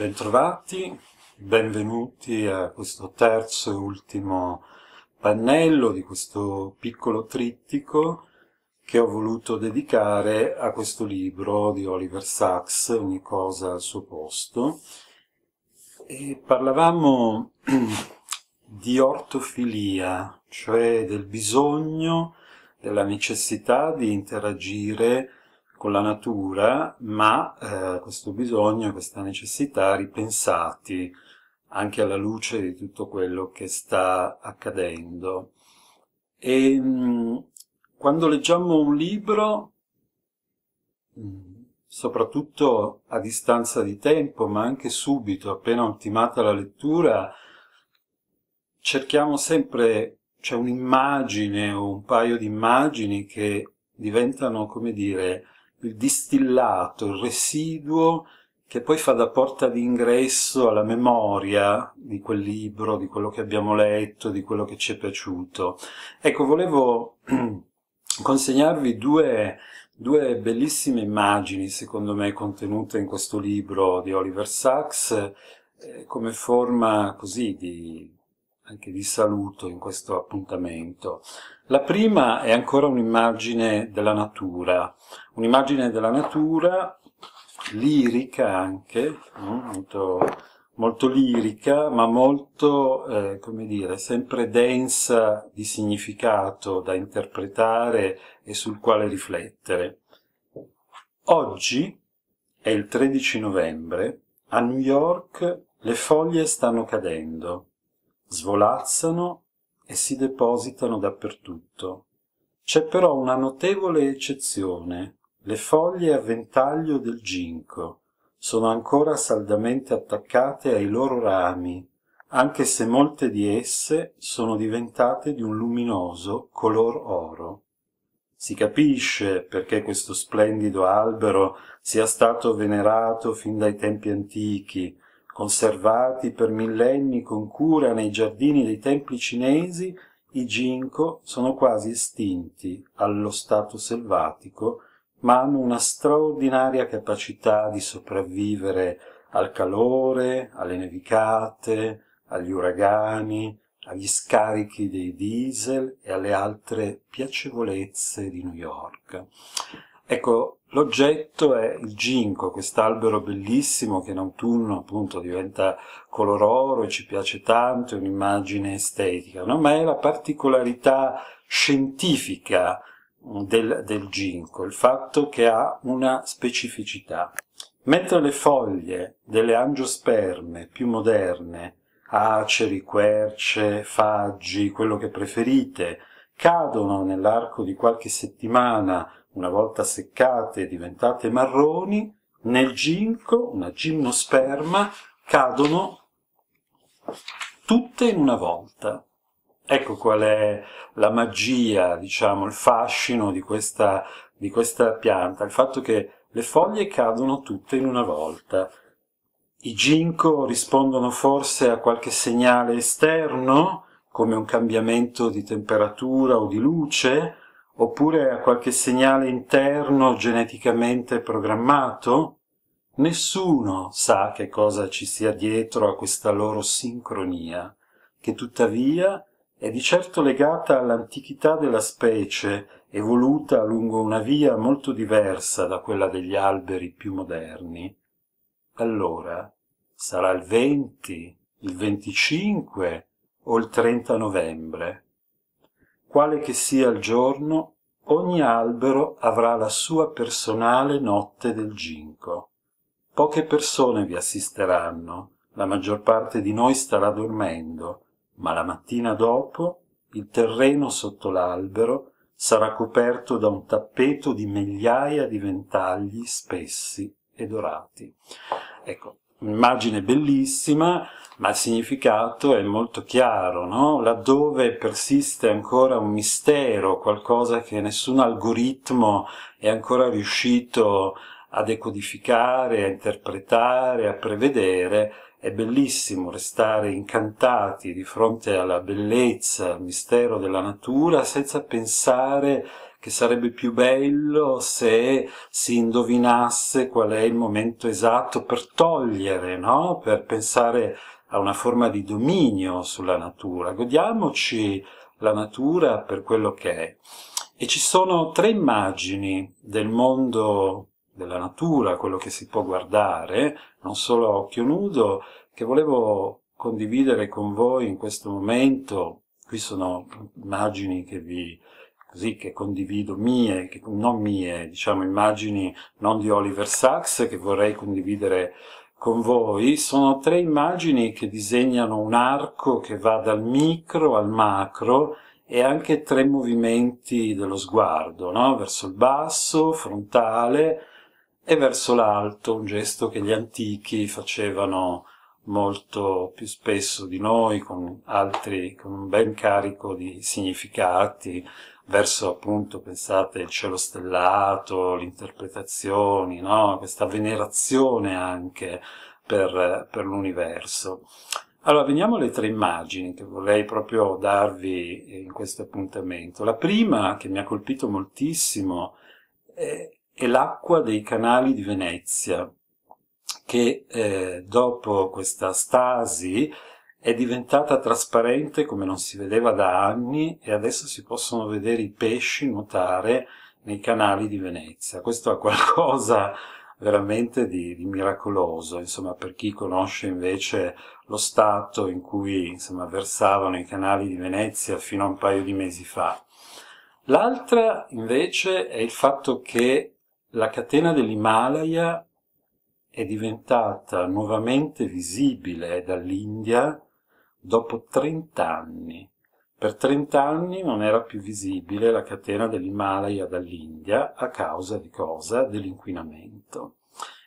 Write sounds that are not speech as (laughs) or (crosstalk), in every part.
Bentrovati, benvenuti a questo terzo e ultimo pannello di questo piccolo trittico che ho voluto dedicare a questo libro di Oliver Sacks, Ogni cosa al suo posto. E parlavamo (clears throat) di ortofilia, cioè del bisogno, della necessità di interagire con la natura, ma eh, questo bisogno, questa necessità ripensati anche alla luce di tutto quello che sta accadendo. E ehm, quando leggiamo un libro, mm, soprattutto a distanza di tempo, ma anche subito, appena ultimata la lettura, cerchiamo sempre, c'è un'immagine o un paio di immagini che diventano, come dire, il distillato, il residuo che poi fa da porta d'ingresso alla memoria di quel libro, di quello che abbiamo letto, di quello che ci è piaciuto. Ecco, volevo (clears throat) consegnarvi due, due bellissime immagini, secondo me, contenute in questo libro di Oliver Sacks, eh, come forma così di anche di saluto in questo appuntamento. La prima è ancora un'immagine della natura, un'immagine della natura lirica anche, molto, molto lirica, ma molto, eh, come dire, sempre densa di significato da interpretare e sul quale riflettere. Oggi è il 13 novembre, a New York le foglie stanno cadendo svolazzano e si depositano dappertutto. C'è però una notevole eccezione, le foglie a ventaglio del ginco sono ancora saldamente attaccate ai loro rami, anche se molte di esse sono diventate di un luminoso color oro. Si capisce perché questo splendido albero sia stato venerato fin dai tempi antichi, Conservati per millenni con cura nei giardini dei templi cinesi, i ginkgo sono quasi estinti allo stato selvatico, ma hanno una straordinaria capacità di sopravvivere al calore, alle nevicate, agli uragani, agli scarichi dei diesel e alle altre piacevolezze di New York. Ecco, l'oggetto è il ginkgo, quest'albero bellissimo che in autunno appunto diventa color oro e ci piace tanto, è un'immagine estetica, no? ma è la particolarità scientifica mm, del, del ginkgo, il fatto che ha una specificità. Mentre le foglie delle angiosperme più moderne, aceri, querce, faggi, quello che preferite, cadono nell'arco di qualche settimana una volta seccate e diventate marroni, nel ginco, una gimnosperma, cadono tutte in una volta. Ecco qual è la magia, diciamo, il fascino di questa, di questa pianta, il fatto che le foglie cadono tutte in una volta. I ginkgo rispondono forse a qualche segnale esterno, come un cambiamento di temperatura o di luce, oppure a qualche segnale interno geneticamente programmato? Nessuno sa che cosa ci sia dietro a questa loro sincronia, che tuttavia è di certo legata all'antichità della specie, evoluta lungo una via molto diversa da quella degli alberi più moderni. Allora sarà il 20, il 25 o il 30 novembre quale che sia il giorno, ogni albero avrà la sua personale notte del ginco. Poche persone vi assisteranno, la maggior parte di noi starà dormendo, ma la mattina dopo il terreno sotto l'albero sarà coperto da un tappeto di migliaia di ventagli spessi e dorati. Ecco, immagine bellissima, ma il significato è molto chiaro, no? laddove persiste ancora un mistero, qualcosa che nessun algoritmo è ancora riuscito a decodificare, a interpretare, a prevedere, è bellissimo restare incantati di fronte alla bellezza, al mistero della natura, senza pensare che sarebbe più bello se si indovinasse qual è il momento esatto per togliere, no? per pensare a una forma di dominio sulla natura, godiamoci la natura per quello che è. E ci sono tre immagini del mondo della natura, quello che si può guardare, non solo a occhio nudo, che volevo condividere con voi in questo momento. Qui sono immagini che vi così che condivido mie, che, non mie, diciamo immagini non di Oliver Sacks che vorrei condividere con voi sono tre immagini che disegnano un arco che va dal micro al macro e anche tre movimenti dello sguardo, no? verso il basso, frontale e verso l'alto, un gesto che gli antichi facevano molto più spesso di noi, con altri, con un ben carico di significati verso appunto, pensate, il cielo stellato, le interpretazioni, no? questa venerazione anche per, per l'universo. Allora, veniamo alle tre immagini che vorrei proprio darvi in questo appuntamento. La prima, che mi ha colpito moltissimo, è, è l'acqua dei canali di Venezia, che eh, dopo questa stasi è diventata trasparente come non si vedeva da anni e adesso si possono vedere i pesci nuotare nei canali di Venezia. Questo è qualcosa veramente di, di miracoloso, insomma, per chi conosce invece lo stato in cui insomma, versavano i canali di Venezia fino a un paio di mesi fa. L'altra invece è il fatto che la catena dell'Himalaya è diventata nuovamente visibile dall'India dopo 30 anni. Per 30 anni non era più visibile la catena dell'Himalaya dall'India a causa di cosa? Dell'inquinamento.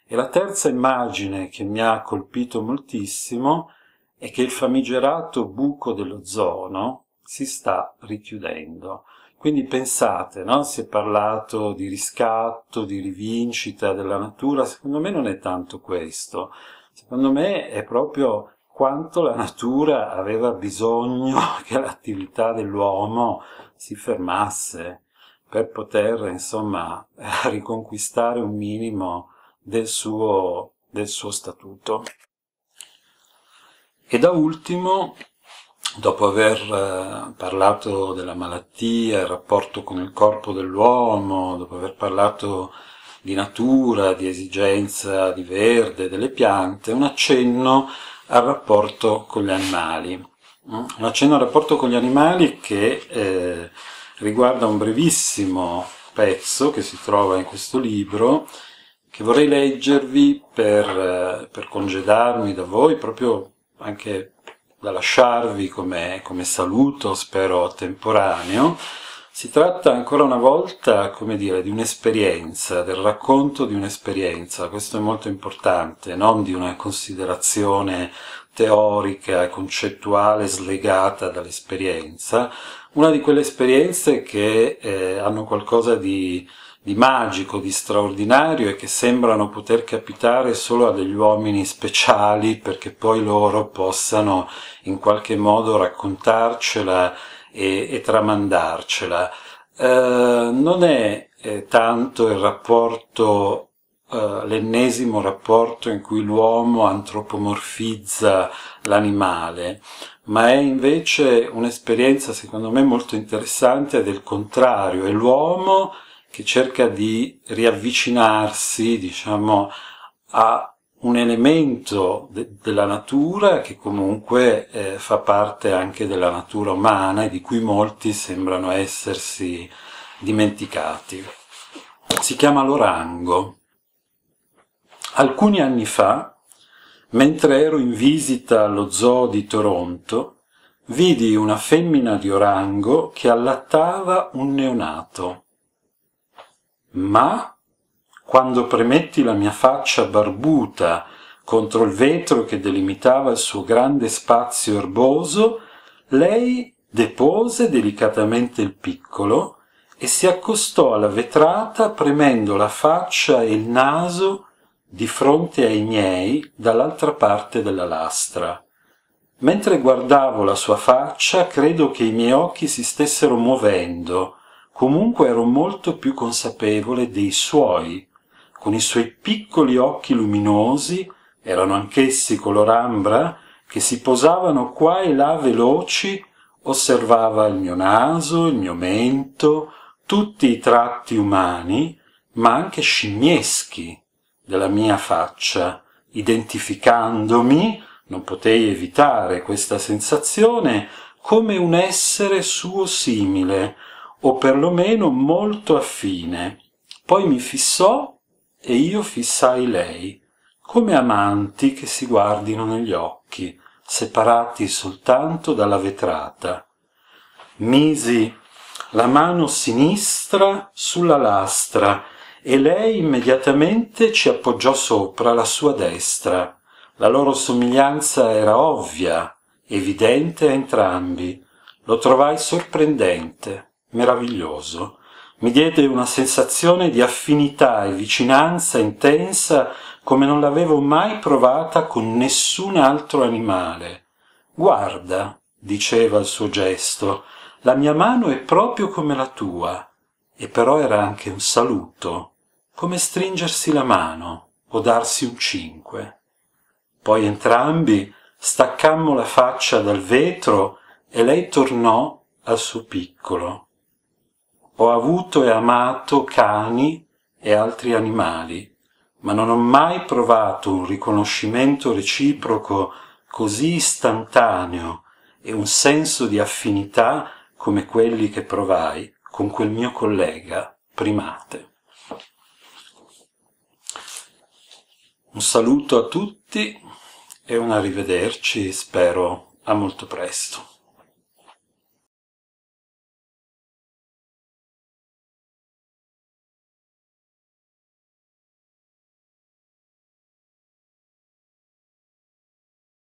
E la terza immagine che mi ha colpito moltissimo è che il famigerato buco dell'ozono si sta richiudendo. Quindi pensate, no? si è parlato di riscatto, di rivincita della natura, secondo me non è tanto questo, secondo me è proprio quanto la natura aveva bisogno (laughs) che l'attività dell'uomo si fermasse per poter, insomma, (laughs) riconquistare un minimo del suo, del suo statuto. E da ultimo, dopo aver eh, parlato della malattia, il rapporto con il corpo dell'uomo, dopo aver parlato di natura, di esigenza di verde, delle piante, un accenno al rapporto con gli animali. Un mm? accenno al rapporto con gli animali che eh, riguarda un brevissimo pezzo che si trova in questo libro che vorrei leggervi per, eh, per congedarmi da voi, proprio anche da lasciarvi come, come saluto, spero temporaneo, si tratta ancora una volta, come dire, di un'esperienza, del racconto di un'esperienza, questo è molto importante, non di una considerazione teorica, concettuale, slegata dall'esperienza, una di quelle esperienze che eh, hanno qualcosa di, di magico, di straordinario e che sembrano poter capitare solo a degli uomini speciali perché poi loro possano in qualche modo raccontarcela e, e tramandarcela. Eh, non è eh, tanto il rapporto, eh, l'ennesimo rapporto in cui l'uomo antropomorfizza l'animale, ma è invece un'esperienza secondo me molto interessante del contrario, è l'uomo che cerca di riavvicinarsi, diciamo, a un elemento de della natura che comunque eh, fa parte anche della natura umana e di cui molti sembrano essersi dimenticati. Si chiama l'orango. Alcuni anni fa, mentre ero in visita allo zoo di Toronto, vidi una femmina di orango che allattava un neonato. Ma quando premetti la mia faccia barbuta contro il vetro che delimitava il suo grande spazio erboso, lei depose delicatamente il piccolo e si accostò alla vetrata premendo la faccia e il naso di fronte ai miei dall'altra parte della lastra. Mentre guardavo la sua faccia, credo che i miei occhi si stessero muovendo, comunque ero molto più consapevole dei suoi, con i suoi piccoli occhi luminosi, erano anch'essi color ambra, che si posavano qua e là veloci, osservava il mio naso, il mio mento, tutti i tratti umani, ma anche scimmieschi della mia faccia, identificandomi, non potei evitare questa sensazione, come un essere suo simile, o perlomeno molto affine. Poi mi fissò e io fissai lei come amanti che si guardino negli occhi separati soltanto dalla vetrata misi la mano sinistra sulla lastra e lei immediatamente ci appoggiò sopra la sua destra la loro somiglianza era ovvia evidente a entrambi lo trovai sorprendente meraviglioso mi diede una sensazione di affinità e vicinanza intensa come non l'avevo mai provata con nessun altro animale. Guarda, diceva il suo gesto, la mia mano è proprio come la tua, e però era anche un saluto, come stringersi la mano o darsi un cinque. Poi entrambi staccammo la faccia dal vetro e lei tornò al suo piccolo. Ho avuto e amato cani e altri animali, ma non ho mai provato un riconoscimento reciproco così istantaneo e un senso di affinità come quelli che provai con quel mio collega primate. Un saluto a tutti e un arrivederci, spero a molto presto.